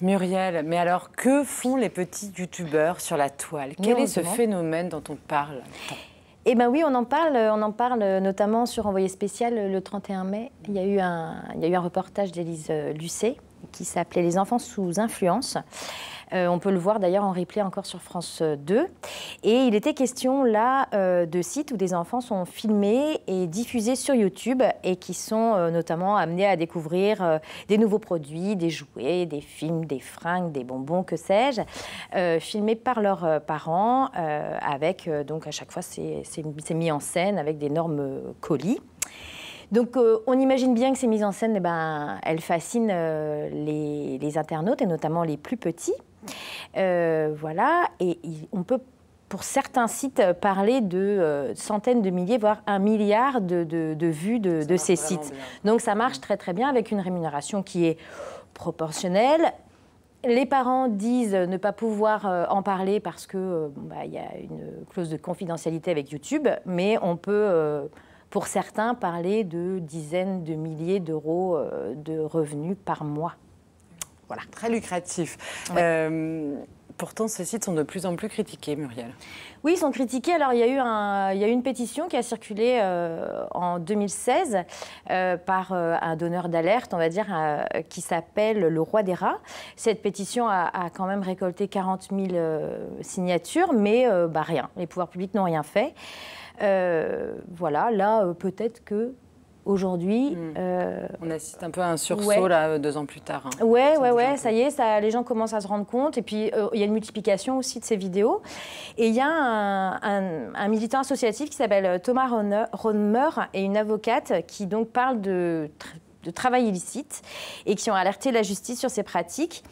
Muriel, mais alors que font les petits youtubeurs sur la toile Quel est ce phénomène dont on parle eh bien oui, on en parle, euh, on en parle euh, notamment sur Envoyé spécial euh, le 31 mai. Il y a eu un, il y a eu un reportage d'Élise Lucet qui s'appelait Les enfants sous influence. Euh, on peut le voir d'ailleurs en replay encore sur France 2. Et il était question là euh, de sites où des enfants sont filmés et diffusés sur YouTube et qui sont euh, notamment amenés à découvrir des nouveaux produits, des jouets, des films, des fringues, des bonbons, que sais-je, filmés par leurs parents avec donc à chaque fois c'est mis en scène avec d'énormes colis. Donc euh, on imagine bien que ces mises en scène, eh ben, elles fascinent euh, les, internautes et notamment les plus petits. Euh, voilà, et on peut pour certains sites, parler de centaines de milliers, voire un milliard de, vues de, ces sites. Donc ça marche très très bien avec une rémunération qui est proportionnelle, les parents disent ne pas pouvoir en parler parce qu'il bah, y a une clause de confidentialité avec YouTube, mais on peut pour certains, parler de dizaines de milliers d'euros euh, de revenus par mois. Voilà. Très lucratif. Euh, Pourtant, ces sites sont de plus en plus critiqués, Muriel. Oui, ils sont critiqués. Alors, il y a eu, un, il y une pétition qui a circulé euh, en 2016 euh, par euh, un donneur d'alerte, on va dire, qui s'appelle le roi des rats. Cette pétition a, quand même récolté 40 000 signatures, mais bah, rien. Les pouvoirs publics n'ont rien fait. voilà, là, peut-être que Aujourd'hui, hmm. euh, on assiste un peu à un sursaut là euh, deux ans plus tard. Oui, hein. Ouais, ça ouais, ouais, ça y est, ça, les gens commencent à se rendre compte. Et puis euh, il y a une multiplication aussi de ces vidéos. Et il y a un, militant associatif qui s'appelle Thomas Ronmer et une avocate qui donc parle de, travail illicite et qui ont alerté la justice sur ces pratiques.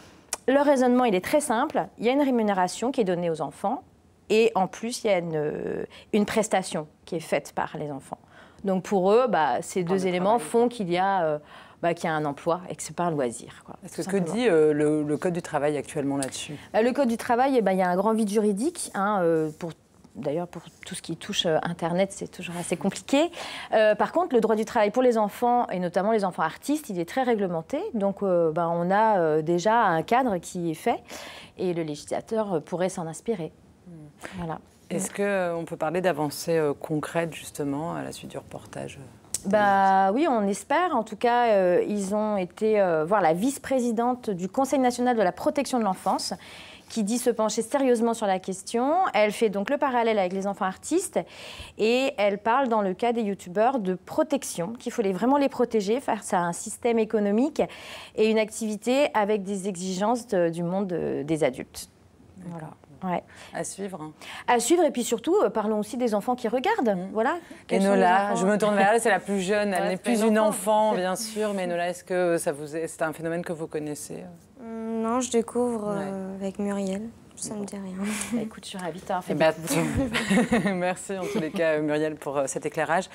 Le raisonnement, il est très simple. Il y a une rémunération qui est donnée aux enfants et en plus, il y a une prestation qui est faite par les enfants. Donc pour eux, bah, ces deux éléments font qu'il y a... Euh, bah, qu'il a un emploi et que c'est pas un loisir. – Est-ce que ce que dit euh, le, Code du travail actuellement là-dessus bah, Le Code du travail, eh ben, il y a un grand vide juridique hein, euh, D'ailleurs, pour tout ce qui touche Internet, c'est toujours assez compliqué. par contre, le droit du travail pour les enfants, et notamment les enfants artistes, il est très réglementé. Donc, on a déjà un cadre qui est fait, et le législateur pourrait s'en inspirer. Hmm. Voilà. Est-ce qu'on euh, peut parler d'avancées euh, concrètes justement à la suite du reportage euh, bah oui, on espère. En tout cas, ils ont été voir la vice-présidente du Conseil national de la protection de l'enfance, qui dit se pencher sérieusement sur la question. Elle fait donc le parallèle avec les enfants artistes et elle parle dans le cas des youtubeurs de protection, qu'il fallait vraiment les protéger face à un système économique et une activité avec des exigences du monde des adultes. Voilà. À suivre. Hein. À suivre et puis surtout, euh, parlons aussi des enfants qui regardent. Mmh. Voilà. Et Enola, je me tourne vers elle, c'est la plus jeune, elle n'est plus une enfant, bien sûr, mais Nola, est-ce que ça vous c'est un phénomène que vous connaissez euh mmh, Non, je découvre euh, avec Muriel. Ça ne me dit rien. Bah, écoute, je suis ravie eh ben, Merci en tous les cas, Muriel, pour cet éclairage.